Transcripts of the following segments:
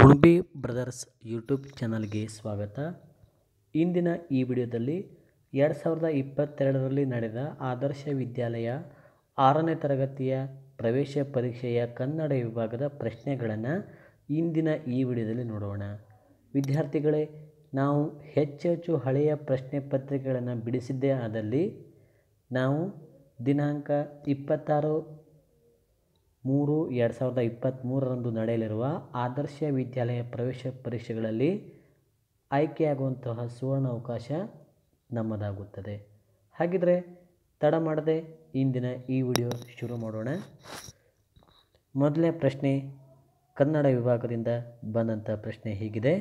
ಕುಣಬಿ brothers YouTube ಚಾನಲ್ಗೆ ಸ್ವಾಗತ ಇಂದಿನ ಈ ವಿಡಿಯೋದಲ್ಲಿ ಎರಡು ಸಾವಿರದ ಇಪ್ಪತ್ತೆರಡರಲ್ಲಿ ನಡೆದ ಆದರ್ಶ ವಿದ್ಯಾಲಯ ಆರನೇ ತರಗತಿಯ ಪ್ರವೇಶ ಪರೀಕ್ಷೆಯ ಕನ್ನಡ ವಿಭಾಗದ ಪ್ರಶ್ನೆಗಳನ್ನು ಇಂದಿನ ಈ ವಿಡಿಯೋದಲ್ಲಿ ನೋಡೋಣ ವಿದ್ಯಾರ್ಥಿಗಳೇ ನಾವು ಹೆಚ್ಚೆಚ್ಚು ಹಳೆಯ ಪ್ರಶ್ನೆ ಪತ್ರಿಕೆಗಳನ್ನು ಬಿಡಿಸಿದ್ದೇ ಆದಲ್ಲಿ ನಾವು ದಿನಾಂಕ ಇಪ್ಪತ್ತಾರು ಮೂರು ಎರಡು ಸಾವಿರದ ಇಪ್ಪತ್ತ್ಮೂರರಂದು ನಡೆಯಲಿರುವ ಆದರ್ಶ ವಿದ್ಯಾಲಯ ಪ್ರವೇಶ ಪರೀಕ್ಷೆಗಳಲ್ಲಿ ಆಯ್ಕೆಯಾಗುವಂತಹ ಸುವರ್ಣ ಅವಕಾಶ ನಮ್ಮದಾಗುತ್ತದೆ ಹಾಗಿದ್ರೆ ತಡ ಮಾಡದೆ ಇಂದಿನ ಈ ವಿಡಿಯೋ ಶುರು ಮಾಡೋಣ ಮೊದಲನೇ ಪ್ರಶ್ನೆ ಕನ್ನಡ ವಿಭಾಗದಿಂದ ಬಂದಂಥ ಪ್ರಶ್ನೆ ಹೀಗಿದೆ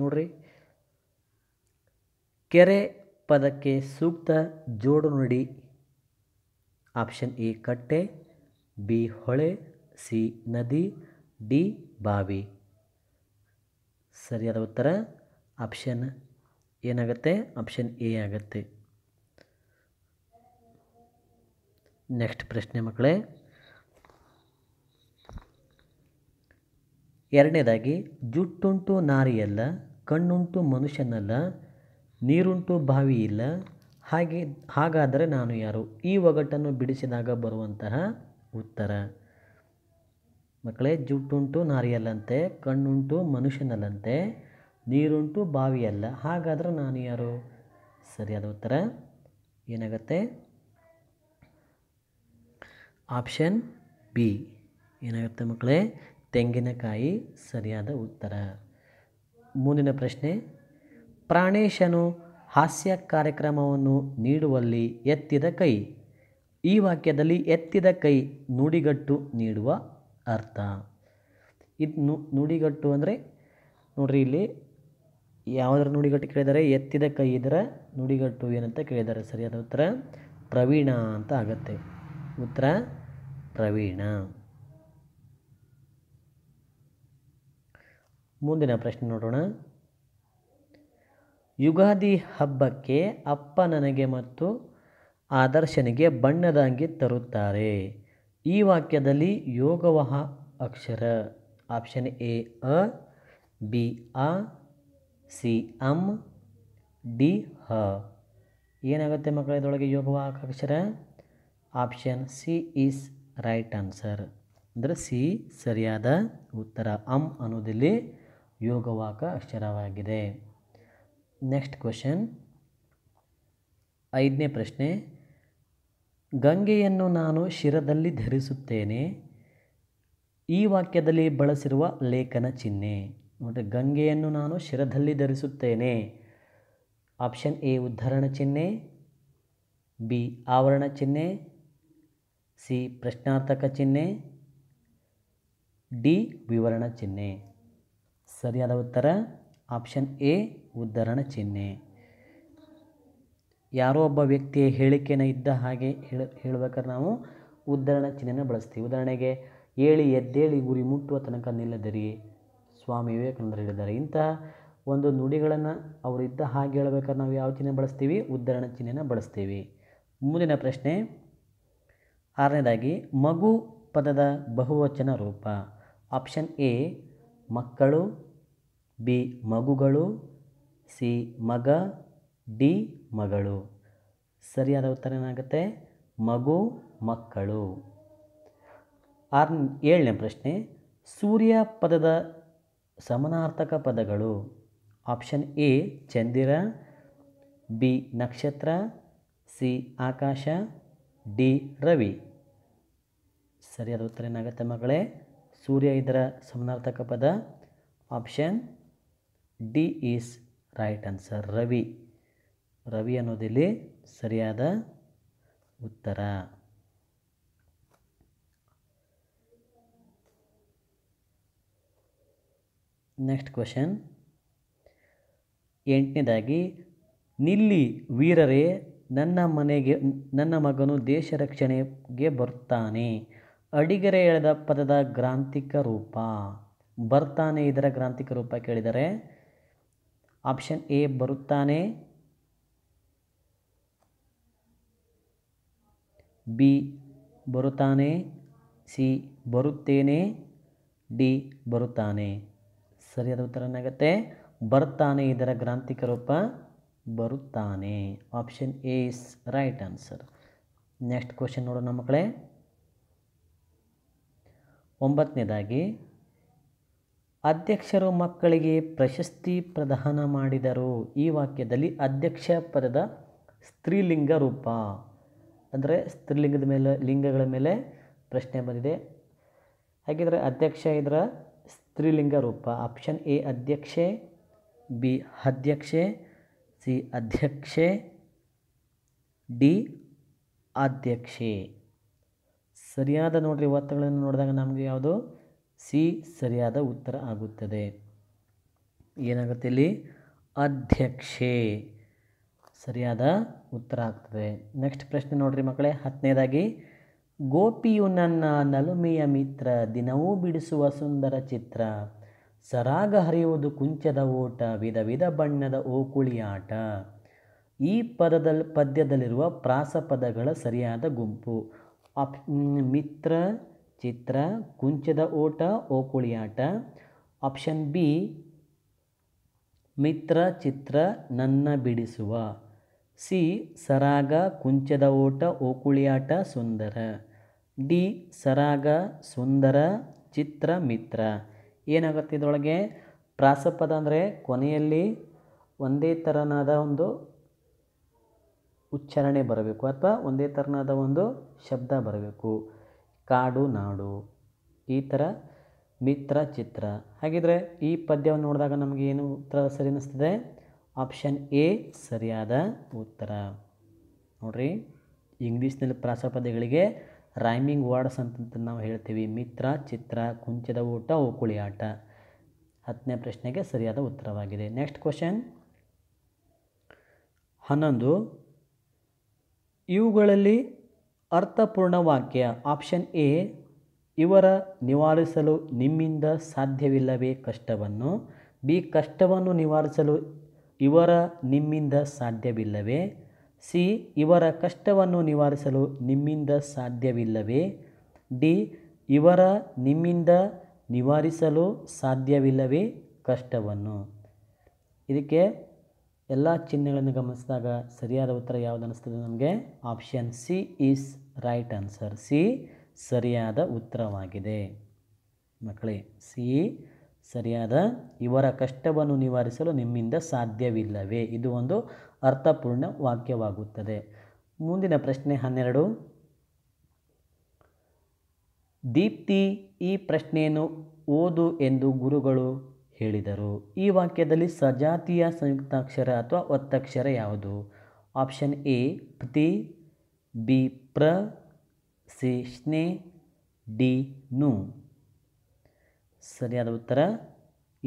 ನೋಡ್ರಿ ಕೆರೆ ಪದಕ್ಕೆ ಸೂಕ್ತ ಜೋಡು ನುಡಿ ಆಪ್ಷನ್ ಎ ಕಟ್ಟೆ ಬಿ ಹೊಳೆ ಸಿ ನದಿ ಡಿ ಬಾವಿ ಸರಿಯಾದ ಉತ್ತರ ಆಪ್ಷನ್ ಏನಾಗುತ್ತೆ ಆಪ್ಷನ್ ಎ ಆಗುತ್ತೆ ನೆಕ್ಸ್ಟ್ ಪ್ರಶ್ನೆ ಮಕ್ಕಳೇ ಎರಡನೇದಾಗಿ ಜುಟ್ಟುಂಟು ನಾರಿಯಲ್ಲ ಕಣ್ಣುಂಟು ಮನುಷ್ಯನಲ್ಲ ನೀರುಂಟು ಬಾವಿ ಇಲ್ಲ ಹಾಗೆ ಹಾಗಾದರೆ ನಾನು ಯಾರು ಈ ಒಗಟನ್ನು ಬಿಡಿಸಿದಾಗ ಬರುವಂತಹ ಉತ್ತರ ಮಕ್ಕಳೇ ಜುಟ್ಟುಂಟು ನಾರಿಯಲ್ಲಂತೆ ಕಣ್ಣುಂಟು ಮನುಷ್ಯನಲ್ಲಂತೆ ನೀರುಂಟು ಬಾವಿಯಲ್ಲ ಹಾಗಾದರೆ ನಾನು ಯಾರು ಸರಿಯಾದ ಉತ್ತರ ಏನಾಗುತ್ತೆ ಆಪ್ಷನ್ ಬಿ ಏನಾಗುತ್ತೆ ಮಕ್ಕಳೇ ತೆಂಗಿನಕಾಯಿ ಸರಿಯಾದ ಉತ್ತರ ಮುಂದಿನ ಪ್ರಶ್ನೆ ಪ್ರಾಣೇಶನು ಹಾಸ್ಯ ಕಾರ್ಯಕ್ರಮವನ್ನು ನೀಡುವಲ್ಲಿ ಎತ್ತಿದ ಕೈ ಈ ವಾಕ್ಯದಲ್ಲಿ ಎತ್ತಿದ ಕೈ ನುಡಿಗಟ್ಟು ನೀಡುವ ಅರ್ಥ ಇದು ನುಡಿಗಟ್ಟು ಅಂದರೆ ನೋಡ್ರಿ ಇಲ್ಲಿ ಯಾವುದರ ನುಡಿಗಟ್ಟು ಕೇಳಿದರೆ ಎತ್ತಿದ ಕೈ ಇದರ ನುಡಿಗಟ್ಟು ಏನಂತ ಕೇಳಿದ್ದಾರೆ ಸರಿಯಾದ ಉತ್ತರ ಪ್ರವೀಣ ಅಂತ ಆಗತ್ತೆ ಉತ್ತರ ಪ್ರವೀಣ ಮುಂದಿನ ಪ್ರಶ್ನೆ ನೋಡೋಣ ಯುಗಾದಿ ಹಬ್ಬಕ್ಕೆ ಅಪ್ಪ ನನಗೆ ಮತ್ತು ಆದರ್ಶನಿಗೆ ಬಣ್ಣದ ಅಂಗಿ ತರುತ್ತಾರೆ ಈ ವಾಕ್ಯದಲ್ಲಿ ಯೋಗವಹ ಅಕ್ಷರ ಆಪ್ಷನ್ ಎ ಅ ಬಿ ಅ ಸಿ ಅಂ ಡಿ ಹ ಏನಾಗುತ್ತೆ ಮಕ್ಕಳ ಇದರೊಳಗೆ ಯೋಗವಾಹಕ ಅಕ್ಷರ option C is right answer ಅಂದರೆ ಸಿ ಸರಿಯಾದ ಉತ್ತರ ಅಂ ಅನ್ನೋದಿಲ್ಲಿ ಯೋಗವಾಕ ಅಕ್ಷರವಾಗಿದೆ ನೆಕ್ಸ್ಟ್ ಕ್ವಶನ್ ಐದನೇ ಪ್ರಶ್ನೆ ಗಂಗೆಯನ್ನು ನಾನು ಶಿರದಲ್ಲಿ ಧರಿಸುತ್ತೇನೆ ಈ ವಾಕ್ಯದಲ್ಲಿ ಬಳಸಿರುವ ಲೇಖನ ಚಿಹ್ನೆ ನೋಡಿ ಗಂಗೆಯನ್ನು ನಾನು ಶಿರದಲ್ಲಿ ಧರಿಸುತ್ತೇನೆ ಆಪ್ಷನ್ ಎ ಉದ್ಧರಣ ಚಿಹ್ನೆ ಬಿ ಆವರಣ ಚಿಹ್ನೆ ಸಿ ಪ್ರಶ್ನಾರ್ಥಕ ಚಿಹ್ನೆ ಡಿ ವಿವರಣ ಚಿಹ್ನೆ ಸರಿಯಾದ ಉತ್ತರ ಆಪ್ಷನ್ ಎ ಉದ್ಧರಣ ಚಿಹ್ನೆ ಯಾರೋ ಒಬ್ಬ ವ್ಯಕ್ತಿಯ ಹೇಳಿಕೆನ ಇದ್ದ ಹಾಗೆ ಹೇಳ ಹೇಳ್ಬೇಕಾದ್ರೆ ನಾವು ಉದ್ಧರಣ ಚಿಹ್ನೆನ ಬಳಸ್ತೀವಿ ಉದಾಹರಣೆಗೆ ಏಳಿ ಎದ್ದೇಳಿ ಗುರಿ ಮುಟ್ಟುವ ತನಕ ನಿಲ್ಲದಿರಿ ಸ್ವಾಮಿ ವಿವೇಕಾನಂದರು ಹೇಳಿದ್ದಾರೆ ಇಂತಹ ಒಂದು ನುಡಿಗಳನ್ನು ಅವರು ಇದ್ದ ಹಾಗೆ ಹೇಳ್ಬೇಕಾದ್ರೆ ನಾವು ಯಾವ ಚಿಹ್ನೆ ಬಳಸ್ತೀವಿ ಉದ್ಧರಣ ಚಿಹ್ನೆನ ಬಳಸ್ತೀವಿ ಮುಂದಿನ ಪ್ರಶ್ನೆ ಆರನೇದಾಗಿ ಮಗು ಪದದ ಬಹುವಚನ ರೂಪ ಆಪ್ಷನ್ ಎ ಮಕ್ಕಳು ಬಿ ಮಗುಗಳು ಸಿ ಮಗ ಡಿ ಮಗಳು ಸರಿಯಾದ ಉತ್ತರ ಏನಾಗುತ್ತೆ ಮಗು ಮಕ್ಕಳು ಆರ್ ಏಳನೇ ಪ್ರಶ್ನೆ ಸೂರ್ಯ ಪದದ ಸಮನಾರ್ಥಕ ಪದಗಳು ಆಪ್ಷನ್ ಎ ಚಂದಿರ ಬಿ ನಕ್ಷತ್ರ ಸಿ ಆಕಾಶ ಡಿ ರವಿ ಸರಿಯಾದ ಉತ್ತರ ಏನಾಗುತ್ತೆ ಮಗಳೇ ಸೂರ್ಯ ಇದರ ಸಮನಾರ್ಥಕ ಪದ option D is right answer ರವಿ ರವಿ ಅನ್ನೋದಿಲ್ಲಿ ಸರಿಯಾದ ಉತ್ತರ ನೆಕ್ಸ್ಟ್ ಕ್ವಶನ್ ಎಂಟನೇದಾಗಿ ನಿಲ್ಲಿ ವೀರರೇ ನನ್ನ ಮನೆಗೆ ನನ್ನ ಮಗನು ದೇಶ ರಕ್ಷಣೆಗೆ ಬರ್ತಾನೆ ಅಡಿಗರೆ ಎಳೆದ ಪದದ ಗ್ರಾಂಥಿಕ ರೂಪ ಬರ್ತಾನೆ ಇದರ ಗ್ರಾಂಥಿಕ ರೂಪ ಕೇಳಿದರೆ ಆಪ್ಷನ್ ಎ ಬರುತ್ತಾನೆ ಬಿ ಬರುತ್ತಾನೆ ಸಿ ಬರುತ್ತೇನೆ ಡಿ ಬರುತ್ತಾನೆ ಸರಿಯಾದ ಉತ್ತರ ಏನಾಗುತ್ತೆ ಬರ್ತಾನೆ ಇದರ ಗ್ರಾಂಥಿಕ ರೂಪ ಬರುತ್ತಾನೆ option A is right answer next question ನೋಡೋಣ ಮಕ್ಕಳೇ ಒಂಬತ್ತನೇದಾಗಿ ಅಧ್ಯಕ್ಷರು ಮಕ್ಕಳಿಗೆ ಪ್ರಶಸ್ತಿ ಪ್ರದಾನ ಮಾಡಿದರು ಈ ವಾಕ್ಯದಲ್ಲಿ ಅಧ್ಯಕ್ಷ ಪದದ ಸ್ತ್ರೀಲಿಂಗ ರೂಪ ಅಂದರೆ ಸ್ತ್ರೀಲಿಂಗದ ಮೇಲೆ ಲಿಂಗಗಳ ಮೇಲೆ ಪ್ರಶ್ನೆ ಬಂದಿದೆ ಹಾಗಿದ್ರೆ ಅಧ್ಯಕ್ಷ ಇದರ ಸ್ತ್ರೀಲಿಂಗ ರೂಪ ಆಪ್ಷನ್ ಎ ಅಧ್ಯಕ್ಷೆ ಬಿ ಅಧ್ಯಕ್ಷೆ ಸಿ ಅಧ್ಯಕ್ಷೆ ಡಿ ಅಧ್ಯಕ್ಷೆ ಸರಿಯಾದ ನೋಡ್ರಿ ಒತ್ತಡಗಳನ್ನು ನೋಡಿದಾಗ ನಮಗೆ ಯಾವುದು ಸಿ ಸರಿಯಾದ ಉತ್ತರ ಆಗುತ್ತದೆ ಏನಾಗುತ್ತೆ ಇಲ್ಲಿ ಅಧ್ಯಕ್ಷೆ ಸರಿಯಾದ ಉತ್ತರ ಆಗ್ತದೆ ನೆಕ್ಸ್ಟ್ ಪ್ರಶ್ನೆ ನೋಡ್ರಿ ಮಕ್ಕಳೇ ಹತ್ತನೇದಾಗಿ ಗೋಪಿಯು ನನ್ನ ನಲುಮೆಯ ಮಿತ್ರ ದಿನವೂ ಬಿಡಿಸುವ ಸುಂದರ ಚಿತ್ರ ಸರಾಗ ಹರಿಯುವುದು ಕುಂಚದ ಓಟ ವಿಧ ವಿಧ ಬಣ್ಣದ ಆಟ ಈ ಪದದಲ್ಲಿ ಪದ್ಯದಲ್ಲಿರುವ ಪ್ರಾಸಪದಗಳ ಸರಿಯಾದ ಗುಂಪು ಆಪ್ ಮಿತ್ರ ಚಿತ್ರ ಕುಂಚದ ಓಟ ಆಟ ಆಪ್ಷನ್ ಬಿ ಮಿತ್ರ ಚಿತ್ರ ನನ್ನ ಬಿಡಿಸುವ ಸಿ ಸರಾಗ ಕುಂಚದ ಓಟ ಓಕುಳಿಯಾಟ ಸುಂದರ ಡಿ ಸರಾಗ ಸುಂದರ ಚಿತ್ರ ಮಿತ್ರ ಏನಾಗುತ್ತೆ ಇದರೊಳಗೆ ಪ್ರಾಸಪದ ಅಂದರೆ ಕೊನೆಯಲ್ಲಿ ಒಂದೇ ಥರನಾದ ಒಂದು ಉಚ್ಚಾರಣೆ ಬರಬೇಕು ಅಥವಾ ಒಂದೇ ಥರನಾದ ಒಂದು ಶಬ್ದ ಬರಬೇಕು ಕಾಡು ನಾಡು ಈ ಥರ ಮಿತ್ರ ಚಿತ್ರ ಹಾಗಿದ್ರೆ ಈ ಪದ್ಯವನ್ನು ನೋಡಿದಾಗ ನಮಗೆ ಏನು ಉತ್ತರ ಸರಿ ಅನ್ನಿಸ್ತದೆ ಆಪ್ಷನ್ ಎ ಸರಿಯಾದ ಉತ್ತರ ನೋಡಿರಿ ಇಂಗ್ಲೀಷ್ನಲ್ಲಿ ಪ್ರಾಸಪದಗಳಿಗೆ ರೈಮಿಂಗ್ ವರ್ಡ್ಸ್ ಅಂತ ನಾವು ಹೇಳ್ತೀವಿ ಮಿತ್ರ ಚಿತ್ರ ಕುಂಚದ ಊಟ ಓಕುಳಿ ಆಟ ಹತ್ತನೇ ಪ್ರಶ್ನೆಗೆ ಸರಿಯಾದ ಉತ್ತರವಾಗಿದೆ ನೆಕ್ಸ್ಟ್ ಕ್ವಶನ್ ಹನ್ನೊಂದು ಇವುಗಳಲ್ಲಿ ಅರ್ಥಪೂರ್ಣ ವಾಕ್ಯ ಆಪ್ಷನ್ ಎ ಇವರ ನಿವಾರಿಸಲು ನಿಮ್ಮಿಂದ ಸಾಧ್ಯವಿಲ್ಲವೇ ಕಷ್ಟವನ್ನು ಬಿ ಕಷ್ಟವನ್ನು ನಿವಾರಿಸಲು ಇವರ ನಿಮ್ಮಿಂದ ಸಾಧ್ಯವಿಲ್ಲವೇ ಸಿ ಇವರ ಕಷ್ಟವನ್ನು ನಿವಾರಿಸಲು ನಿಮ್ಮಿಂದ ಸಾಧ್ಯವಿಲ್ಲವೇ ಡಿ ಇವರ ನಿಮ್ಮಿಂದ ನಿವಾರಿಸಲು ಸಾಧ್ಯವಿಲ್ಲವೇ ಕಷ್ಟವನ್ನು ಇದಕ್ಕೆ ಎಲ್ಲ ಚಿಹ್ನೆಗಳನ್ನು ಗಮನಿಸಿದಾಗ ಸರಿಯಾದ ಉತ್ತರ ಯಾವುದು ಅನ್ನಿಸ್ತದೆ ನಮಗೆ option C is right answer C ಸರಿಯಾದ ಉತ್ತರವಾಗಿದೆ ಮಕ್ಕಳೇ ಸಿ ಸರಿಯಾದ ಇವರ ಕಷ್ಟವನ್ನು ನಿವಾರಿಸಲು ನಿಮ್ಮಿಂದ ಸಾಧ್ಯವಿಲ್ಲವೇ ಇದು ಒಂದು ಅರ್ಥಪೂರ್ಣ ವಾಕ್ಯವಾಗುತ್ತದೆ ಮುಂದಿನ ಪ್ರಶ್ನೆ ಹನ್ನೆರಡು ದೀಪ್ತಿ ಈ ಪ್ರಶ್ನೆಯನ್ನು ಓದು ಎಂದು ಗುರುಗಳು ಹೇಳಿದರು ಈ ವಾಕ್ಯದಲ್ಲಿ ಸಜಾತಿಯ ಸಂಯುಕ್ತಾಕ್ಷರ ಅಥವಾ ಒತ್ತಕ್ಷರ ಯಾವುದು ಆಪ್ಷನ್ ಎ ಪ್ರತಿ ಬಿ ಪ್ರ ಸಿ ಸ್ನೇ ಡಿ ನು ಸರಿಯಾದ ಉತ್ತರ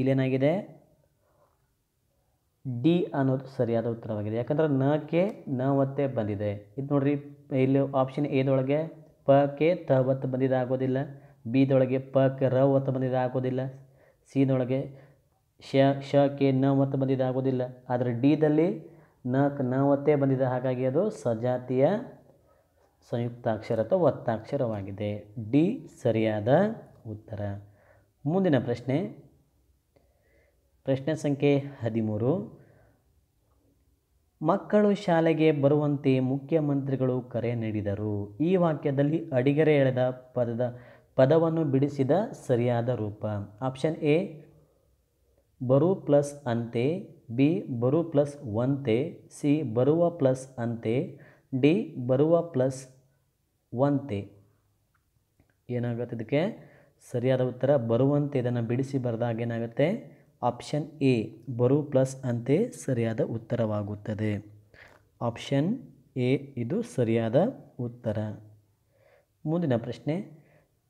ಇಲ್ಲೇನಾಗಿದೆ ಡಿ ಅನ್ನೋದು ಸರಿಯಾದ ಉತ್ತರವಾಗಿದೆ ಯಾಕಂದರೆ ನ ಕೆ ನ ಒತ್ತೆ ಬಂದಿದೆ ಇದು ನೋಡ್ರಿ ಇಲ್ಲಿ ಆಪ್ಷನ್ ಎದೊಳಗೆ ಪ ಕೆ ತ ಒತ್ತು ಬಂದಿದ್ದು ಬಿದೊಳಗೆ ಪ ಕೆ ರ ಒತ್ತು ಬಂದಿದ್ದು ಆಗೋದಿಲ್ಲ ಸಿದೊಳಗೆ ಶ ಶ ಕೆ ನ ಒತ್ತು ಬಂದಿದ್ದಾಗೋದಿಲ್ಲ ಆದರೆ ಡಿದಲ್ಲಿ ನ ನ ಒತ್ತೆ ಬಂದಿದೆ ಹಾಗಾಗಿ ಅದು ಸಜಾತಿಯ ಸಂಯುಕ್ತಾಕ್ಷರ ಅಥವಾ ಒತ್ತಾಕ್ಷರವಾಗಿದೆ ಡಿ ಸರಿಯಾದ ಉತ್ತರ ಮುಂದಿನ ಪ್ರಶ್ನೆ ಪ್ರಶ್ನೆ ಸಂಖ್ಯೆ ಹದಿಮೂರು ಮಕ್ಕಳು ಶಾಲೆಗೆ ಬರುವಂತೆ ಮುಖ್ಯಮಂತ್ರಿಗಳು ಕರೆ ನೀಡಿದರು ಈ ವಾಕ್ಯದಲ್ಲಿ ಅಡಿಗೆರೆ ಎಳೆದ ಪದದ ಪದವನ್ನು ಬಿಡಿಸಿದ ಸರಿಯಾದ ರೂಪ ಆಪ್ಷನ್ ಎ ಬರು ಪ್ಲಸ್ ಅಂತೆ ಬಿ ಬರು ಪ್ಲಸ್ ಒಂತೆ ಸಿ ಬರುವ ಪ್ಲಸ್ ಅಂತೆ ಡಿ ಬರುವ ಪ್ಲಸ್ ಒಂತೆ ಏನಾಗುತ್ತೆ ಇದಕ್ಕೆ ಸರಿಯಾದ ಉತ್ತರ ಬರುವಂತೆ ಇದನ್ನು ಬಿಡಿಸಿ ಬರೆದಾಗ ಏನಾಗುತ್ತೆ ಆಪ್ಷನ್ ಎ ಬರು ಪ್ಲಸ್ ಅಂತೆ ಸರಿಯಾದ ಉತ್ತರವಾಗುತ್ತದೆ ಆಪ್ಷನ್ ಎ ಇದು ಸರಿಯಾದ ಉತ್ತರ ಮುಂದಿನ ಪ್ರಶ್ನೆ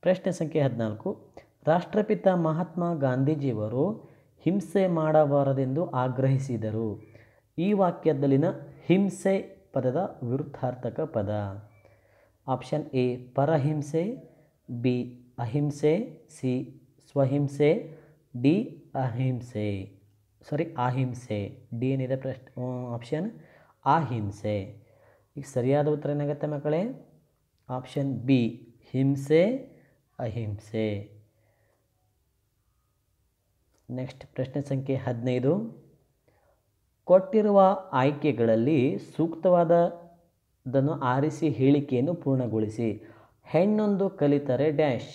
ಪ್ರಶ್ನೆ ಸಂಖ್ಯೆ ಹದಿನಾಲ್ಕು ರಾಷ್ಟ್ರಪಿತ ಮಹಾತ್ಮ ಗಾಂಧೀಜಿಯವರು ಹಿಂಸೆ ಮಾಡಬಾರದೆಂದು ಆಗ್ರಹಿಸಿದರು ಈ ವಾಕ್ಯದಲ್ಲಿನ ಹಿಂಸೆ ಪದದ ವಿರುದ್ಧಾರ್ಥಕ ಪದ ಆಪ್ಷನ್ ಎ ಪರಹಿಂಸೆ ಬಿ ಅಹಿಂಸೆ ಸಿ ಸ್ವಹಿಂಸೆ ಡಿ ಅಹಿಂಸೆ ಸಾರಿ ಅಹಿಂಸೆ ಡಿ ಏನಿದೆ ಪ್ರಶ್ನೆ ಆಪ್ಷನ್ ಅಹಿಂಸೆ ಈಗ ಸರಿಯಾದ ಉತ್ತರ ಏನಾಗುತ್ತೆ ಮಕ್ಕಳೇ ಆಪ್ಷನ್ ಬಿ ಹಿಂಸೆ ಅಹಿಂಸೆ ನೆಕ್ಸ್ಟ್ ಪ್ರಶ್ನೆ ಸಂಖ್ಯೆ ಹದಿನೈದು ಕೊಟ್ಟಿರುವ ಆಯ್ಕೆಗಳಲ್ಲಿ ಸೂಕ್ತವಾದದನ್ನು ಆರಿಸಿ ಹೇಳಿಕೆಯನ್ನು ಪೂರ್ಣಗೊಳಿಸಿ ಹೆಣ್ಣೊಂದು ಕಲಿತರೆ ಡ್ಯಾಶ್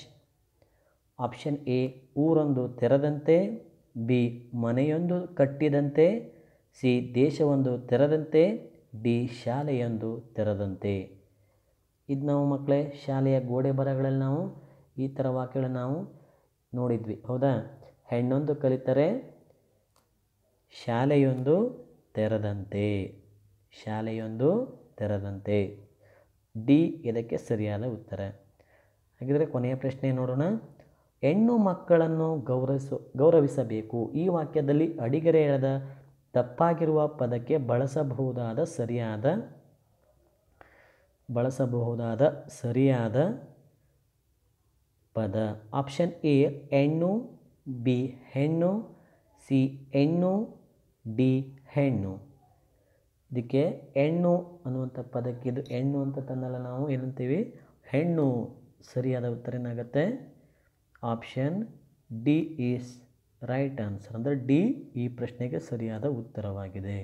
ಆಪ್ಷನ್ ಎ ಊರೊಂದು ತೆರೆದಂತೆ ಬಿ ಮನೆಯೊಂದು ಕಟ್ಟಿದಂತೆ ಸಿ ದೇಶವೊಂದು ತೆರದಂತೆ ಡಿ ಶಾಲೆಯೊಂದು ತೆರೆದಂತೆ ಇದು ನಾವು ಮಕ್ಕಳೇ ಶಾಲೆಯ ಗೋಡೆ ಬರಗಳಲ್ಲಿ ನಾವು ಈ ಥರ ವಾಕ್ಯಗಳನ್ನು ನಾವು ನೋಡಿದ್ವಿ ಹೌದಾ ಹೆಣ್ಣೊಂದು ಕಲಿತರೆ ಶಾಲೆಯೊಂದು ತೆರೆದಂತೆ ಶಾಲೆಯೊಂದು ತೆರೆದಂತೆ ಡಿ ಇದಕ್ಕೆ ಸರಿಯಾದ ಉತ್ತರ ಹಾಗಿದ್ದರೆ ಕೊನೆಯ ಪ್ರಶ್ನೆ ನೋಡೋಣ ಹೆಣ್ಣು ಮಕ್ಕಳನ್ನು ಗೌರವಿಸೋ ಗೌರವಿಸಬೇಕು ಈ ವಾಕ್ಯದಲ್ಲಿ ಅಡಿಗೆರೆ ಎಳೆದ ತಪ್ಪಾಗಿರುವ ಪದಕ್ಕೆ ಬಳಸಬಹುದಾದ ಸರಿಯಾದ ಬಳಸಬಹುದಾದ ಸರಿಯಾದ ಪದ ಆಪ್ಷನ್ ಎ ಹೆಣ್ಣು ಬಿ ಹೆಣ್ಣು ಸಿ ಹೆಣ್ಣು ಡಿ ಹೆಣ್ಣು ಇದಕ್ಕೆ ಹೆಣ್ಣು ಅನ್ನುವಂಥ ಪದಕ್ಕೆ ಇದು ಹೆಣ್ಣು ಅಂತ ತಂದಲ್ಲ ನಾವು ಏನಂತೀವಿ ಹೆಣ್ಣು ಸರಿಯಾದ ಉತ್ತರ ಏನಾಗುತ್ತೆ option D is right answer ಅಂದರೆ ಡಿ ಈ ಪ್ರಶ್ನೆಗೆ ಸರಿಯಾದ ಉತ್ತರವಾಗಿದೆ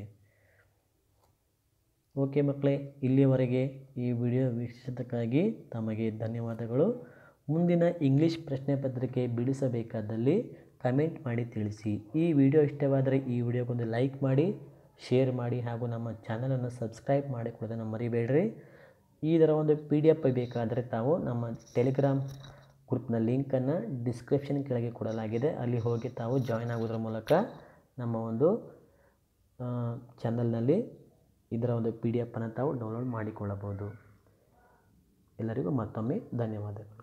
ಓಕೆ ಮಕ್ಕಳೇ ಇಲ್ಲಿಯವರೆಗೆ ಈ ವಿಡಿಯೋ ವೀಕ್ಷಿಸಿದ್ದಕ್ಕಾಗಿ ತಮಗೆ ಧನ್ಯವಾದಗಳು ಮುಂದಿನ ಇಂಗ್ಲೀಷ್ ಪ್ರಶ್ನೆ ಪತ್ರಿಕೆ ಬಿಡಿಸಬೇಕಾದಲ್ಲಿ ಕಮೆಂಟ್ ಮಾಡಿ ತಿಳಿಸಿ ಈ ವಿಡಿಯೋ ಇಷ್ಟವಾದರೆ ಈ ವಿಡಿಯೋಗೊಂದು ಲೈಕ್ ಮಾಡಿ ಶೇರ್ ಮಾಡಿ ಹಾಗೂ ನಮ್ಮ ಚಾನಲನ್ನು ಸಬ್ಸ್ಕ್ರೈಬ್ ಕೊಡೋದನ್ನು ಮರಿಬೇಡ್ರಿ ಈ ಥರ ಒಂದು ಪಿ ಡಿ ಎಫ್ ಬೇಕಾದರೆ ತಾವು ನಮ್ಮ ಟೆಲಿಗ್ರಾಮ್ ಗ್ರೂಪ್ನ ಲಿಂಕನ್ನು ಡಿಸ್ಕ್ರಿಪ್ಷನ್ ಕೆಳಗೆ ಕೊಡಲಾಗಿದೆ ಅಲ್ಲಿ ಹೋಗಿ ತಾವು ಜಾಯ್ನ್ ಆಗೋದ್ರ ಮೂಲಕ ನಮ್ಮ ಒಂದು ಚಾನಲ್ನಲ್ಲಿ ಇದರ ಒಂದು ಪಿ ಡಿ ಎಫನ್ನು ತಾವು ಡೌನ್ಲೋಡ್ ಮಾಡಿಕೊಳ್ಳಬಹುದು ಎಲ್ಲರಿಗೂ ಮತ್ತೊಮ್ಮೆ ಧನ್ಯವಾದಗಳು